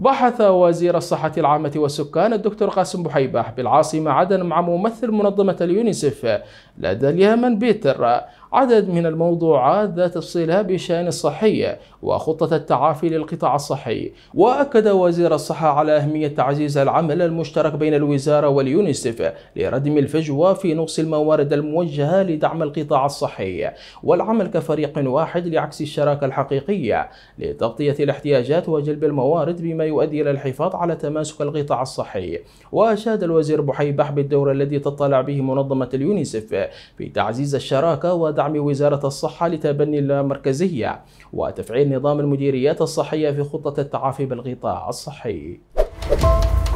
بحث وزير الصحة العامة والسكان الدكتور قاسم بحيباح بالعاصمة عدن مع ممثل منظمة اليونيسف لدى اليمن بيتر عدد من الموضوعات ذات الصلة بشأن الصحية وخطة التعافي للقطاع الصحي وأكد وزير الصحة على أهمية تعزيز العمل المشترك بين الوزارة واليونيسف لردم الفجوة في نقص الموارد الموجهة لدعم القطاع الصحي والعمل كفريق واحد لعكس الشراكة الحقيقية لتغطية الاحتياجات وجلب الموارد بما يؤدي إلى الحفاظ على تماسك القطاع الصحي وأشاد الوزير بحيبح بالدور الذي تطلع به منظمة اليونيسف في تعزيز الشراكة ودعم دعم وزارة الصحة لتبني اللامركزية وتفعيل نظام المديريات الصحية في خطة التعافي بالغطاء الصحي